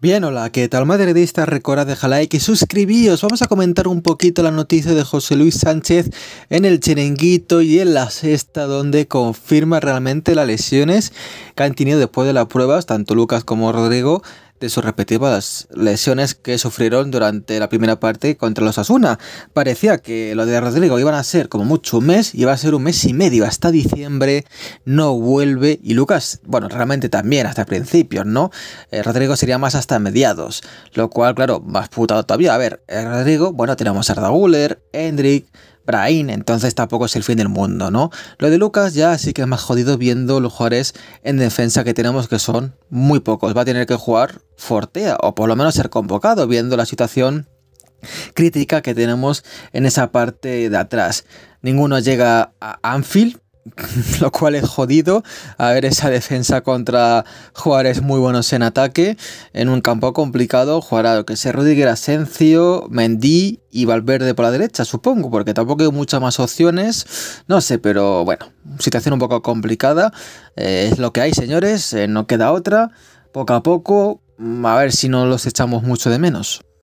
Bien, hola, ¿qué tal madre de esta Recuerda dejar like y suscribíos. Vamos a comentar un poquito la noticia de José Luis Sánchez en el Cherenguito y en la sexta, donde confirma realmente las lesiones que han tenido después de las pruebas, tanto Lucas como Rodrigo de sus respectivas lesiones que sufrieron durante la primera parte contra los Asuna. Parecía que lo de Rodrigo iban a ser como mucho un mes y iba a ser un mes y medio. Hasta diciembre no vuelve y Lucas, bueno, realmente también hasta principios, ¿no? Eh, Rodrigo sería más hasta mediados, lo cual, claro, más putado todavía. A ver, eh, Rodrigo, bueno, tenemos a Arda Guller, Hendrik, Brain, entonces tampoco es el fin del mundo, ¿no? Lo de Lucas ya sí que es más jodido viendo los jugadores en defensa que tenemos que son muy pocos. Va a tener que jugar Fortea o por lo menos ser convocado viendo la situación crítica que tenemos en esa parte de atrás. Ninguno llega a Anfield lo cual es jodido. A ver, esa defensa contra jugadores muy buenos en ataque, en un campo complicado, jugará lo que sea Rodríguez Asencio, Mendí y Valverde por la derecha, supongo, porque tampoco hay muchas más opciones. No sé, pero bueno, situación un poco complicada. Eh, es lo que hay, señores, eh, no queda otra. Poco a poco, a ver si no los echamos mucho de menos.